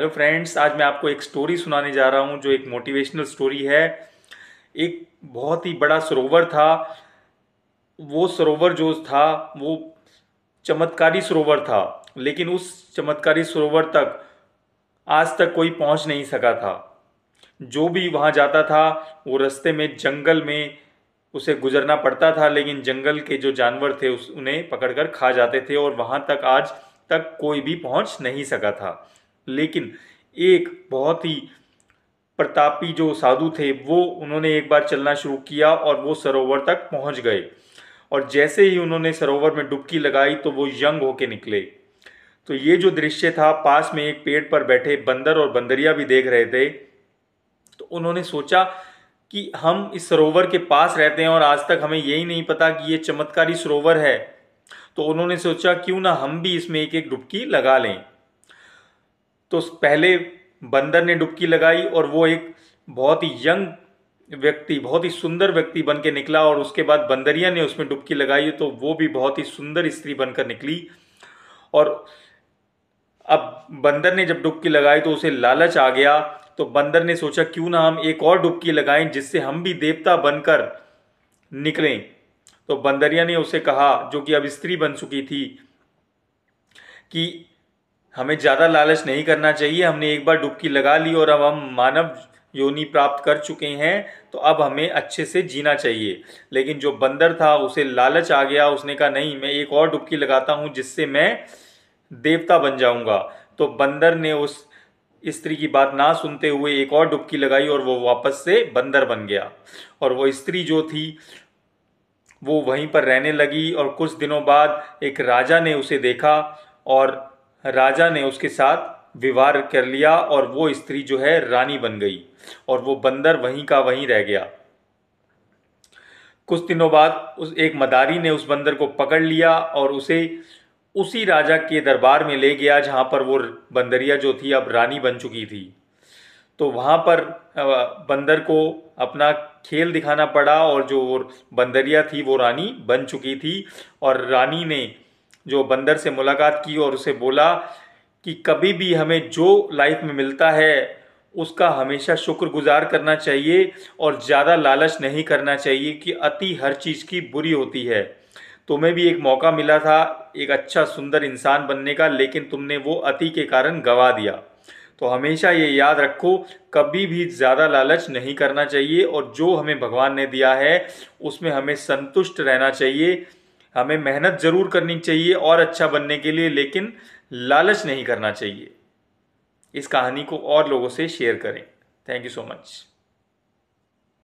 hello friends आज मैं आपको एक स्टोरी सुनाने जा रहा हूँ जो एक मोटिवेशनल स्टोरी है एक बहुत ही बड़ा सरोवर था वो सरोवर जो था वो चमत्कारी सरोवर था लेकिन उस चमत्कारी सरोवर तक आज तक कोई पहुंच नहीं सका था जो भी वहाँ जाता था वो रास्ते में जंगल में उसे गुजरना पड़ता था लेकिन जंगल के जो जानवर थे उस उन्हें पकड़कर खा जाते थे और वहाँ तक आज तक कोई भी पहुँच नहीं सका था लेकिन एक बहुत ही प्रतापी जो साधु थे वो उन्होंने एक बार चलना शुरू किया और वो सरोवर तक पहुंच गए और जैसे ही उन्होंने सरोवर में डुबकी लगाई तो वो यंग होके निकले तो ये जो दृश्य था पास में एक पेड़ पर बैठे बंदर और बंदरिया भी देख रहे थे तो उन्होंने सोचा कि हम इस सरोवर के पास रहते हैं और आज तक हमें यही नहीं पता कि ये चमत्कारी सरोवर है तो उन्होंने सोचा क्यों ना हम भी इसमें एक एक डुबकी लगा लें तो पहले बंदर ने डुबकी लगाई और वो एक बहुत ही यंग व्यक्ति बहुत ही सुंदर व्यक्ति बन के निकला और उसके बाद बंदरिया ने उसमें डुबकी लगाई तो वो भी बहुत ही सुंदर स्त्री बनकर निकली और अब बंदर ने जब डुबकी लगाई तो उसे लालच आ गया तो बंदर ने सोचा क्यों ना हम एक और डुबकी लगाएं जिससे हम भी देवता बनकर निकलें तो बंदरिया ने उसे कहा जो कि अब स्त्री बन चुकी थी कि हमें ज़्यादा लालच नहीं करना चाहिए हमने एक बार डुबकी लगा ली और अब हम मानव योनि प्राप्त कर चुके हैं तो अब हमें अच्छे से जीना चाहिए लेकिन जो बंदर था उसे लालच आ गया उसने कहा नहीं मैं एक और डुबकी लगाता हूँ जिससे मैं देवता बन जाऊँगा तो बंदर ने उस स्त्री की बात ना सुनते हुए एक और डुबकी लगाई और वो वापस से बंदर बन गया और वो स्त्री जो थी वो वहीं पर रहने लगी और कुछ दिनों बाद एक राजा ने उसे देखा और राजा ने उसके साथ विवाह कर लिया और वो स्त्री जो है रानी बन गई और वो बंदर वहीं का वहीं रह गया कुछ दिनों बाद उस एक मदारी ने उस बंदर को पकड़ लिया और उसे उसी राजा के दरबार में ले गया जहाँ पर वो बंदरिया जो थी अब रानी बन चुकी थी तो वहाँ पर बंदर को अपना खेल दिखाना पड़ा और जो वो बंदरिया थी वो रानी बन चुकी थी और रानी ने जो बंदर से मुलाकात की और उसे बोला कि कभी भी हमें जो लाइफ में मिलता है उसका हमेशा शुक्रगुजार करना चाहिए और ज़्यादा लालच नहीं करना चाहिए कि अति हर चीज़ की बुरी होती है तुम्हें भी एक मौका मिला था एक अच्छा सुंदर इंसान बनने का लेकिन तुमने वो अति के कारण गवा दिया तो हमेशा ये याद रखो कभी भी ज़्यादा लालच नहीं करना चाहिए और जो हमें भगवान ने दिया है उसमें हमें संतुष्ट रहना चाहिए हमें मेहनत ज़रूर करनी चाहिए और अच्छा बनने के लिए लेकिन लालच नहीं करना चाहिए इस कहानी को और लोगों से शेयर करें थैंक यू सो मच